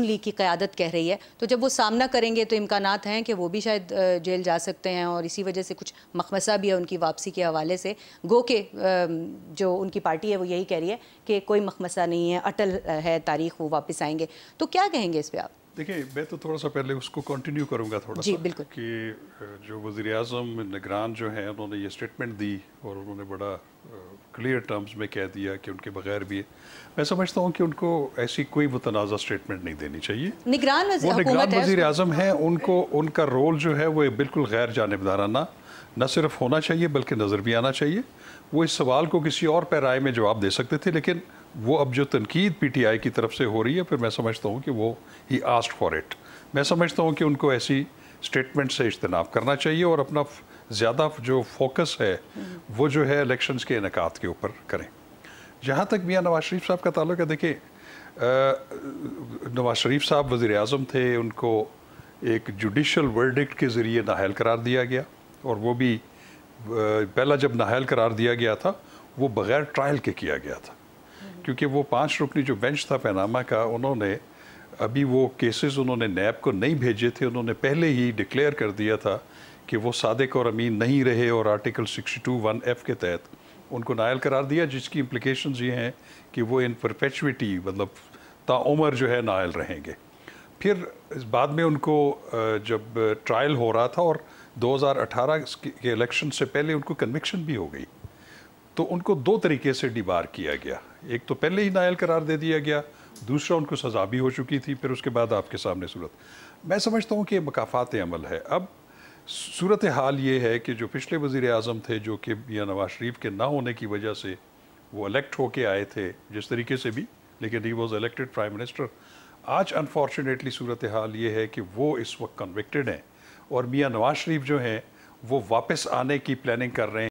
नून league की क़्यादत कह रही है तो जब वो सामना करेंगे तो इम्कान हैं कि वो भी शायद जेल जा सकते हैं और इसी वजह से कुछ मखमसा भी है उनकी वापसी के हवाले से गो के जो उनकी पार्टी है वो यही कह रही है कि कोई मखमसा नहीं है अटल है तारीख वो वापस आएंगे तो क्या कहेंगे इस पर आप देखिए मैं तो थोड़ा सा पहले उसको कंटिन्यू करूंगा थोड़ा जी, सा बिल्कुल कि जो वजीर अजम निगरान जो हैं उन्होंने ये स्टेटमेंट दी और उन्होंने बड़ा क्लियर टर्म्स में कह दिया कि उनके बगैर भी मैं समझता हूँ कि उनको ऐसी कोई मुतनाज़ स्टेटमेंट नहीं देनी चाहिए निगरान वजी वजीर अजम हैं उनको उनका रोल जो है वो बिल्कुल गैर जानबदाराना न सिर्फ होना चाहिए बल्कि नज़र भी आना चाहिए वो इस सवाल को किसी और पैराए में जवाब दे सकते थे लेकिन वो अब जो तनकीद पी टी आई की तरफ से हो रही है फिर मैं समझता हूँ कि वो ही आस्ट फॉर इट मैं समझता हूँ कि उनको ऐसी स्टेटमेंट से इजतनाव करना चाहिए और अपना ज़्यादा जो फोकस है वो जो है इलेक्शंस के इनका के ऊपर करें जहाँ तक मियाँ नवाज शरीफ साहब का ताल्लुक है देखिए नवाज शरीफ साहब वज़ी अजम थे उनको एक जुडिशल वर्डिक्ट के ज़रिए नाहल करार दिया गया और वो भी पहला जब नाहल करार दिया गया था वो बग़ैर ट्रायल के किया गया था क्योंकि वो पांच रुकनी जो बेंच था पैनामा का उन्होंने अभी वो केसेस उन्होंने नैब को नहीं भेजे थे उन्होंने पहले ही डिक्लेयर कर दिया था कि वो सादिक और अमीन नहीं रहे और आर्टिकल 62 वन एफ के तहत उनको नायल करार दिया जिसकी इम्प्लिकेशन ये हैं कि वो इन परपेचुटी मतलब ताउमर जो है नायल रहेंगे फिर बाद में उनको जब ट्रायल हो रहा था और 2018 के इलेक्शन से पहले उनको कन्विक्शन भी हो गई तो उनको दो तरीके से डिबार किया गया एक तो पहले ही नायल करार दे दिया गया दूसरा उनको सज़ा भी हो चुकी थी फिर उसके बाद आपके सामने सूरत मैं समझता हूँ कि ये मकाफात अमल है अब सूरत हाल ये है कि जो पिछले वजीर अजम थे जो कि मियाँ नवाज शरीफ के ना होने की वजह से वो अलेक्ट होके आए थे जिस तरीके से भी लेकिन he was elected prime minister आज अनफॉर्चुनेटली सूरत हाल ये है कि वो इस वक्त कन्विक्टेड हैं और मियाँ नवाज शरीफ जो हैं वो वापस आने की प्लानिंग कर रहे हैं